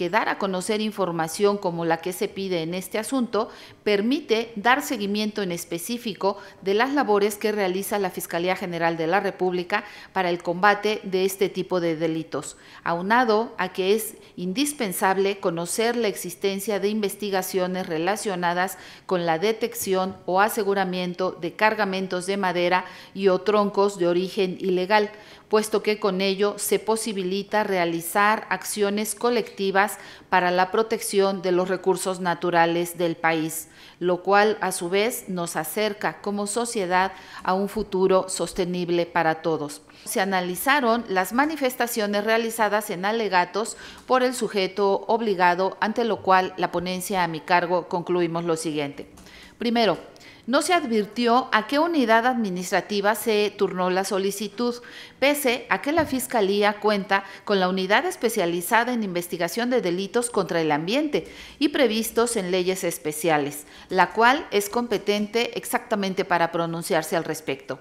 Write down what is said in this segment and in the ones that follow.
que dar a conocer información como la que se pide en este asunto permite dar seguimiento en específico de las labores que realiza la Fiscalía General de la República para el combate de este tipo de delitos, aunado a que es indispensable conocer la existencia de investigaciones relacionadas con la detección o aseguramiento de cargamentos de madera y o troncos de origen ilegal, puesto que con ello se posibilita realizar acciones colectivas para la protección de los recursos naturales del país, lo cual a su vez nos acerca como sociedad a un futuro sostenible para todos. Se analizaron las manifestaciones realizadas en alegatos por el sujeto obligado, ante lo cual la ponencia a mi cargo concluimos lo siguiente. Primero, no se advirtió a qué unidad administrativa se turnó la solicitud, pese a que la Fiscalía cuenta con la unidad especializada en investigación de delitos contra el ambiente y previstos en leyes especiales, la cual es competente exactamente para pronunciarse al respecto.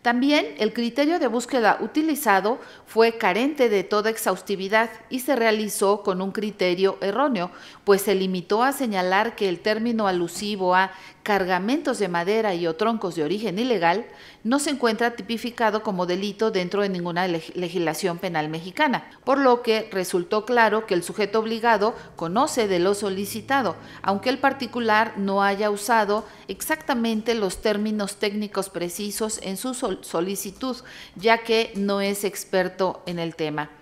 También el criterio de búsqueda utilizado fue carente de toda exhaustividad y se realizó con un criterio erróneo, pues se limitó a señalar que el término alusivo a cargamentos de madera y o troncos de origen ilegal no se encuentra tipificado como delito dentro de ninguna legislación penal mexicana, por lo que resultó claro que el sujeto obligado conoce de lo solicitado, aunque el particular no haya usado exactamente los términos técnicos precisos en su solicitud, ya que no es experto en el tema.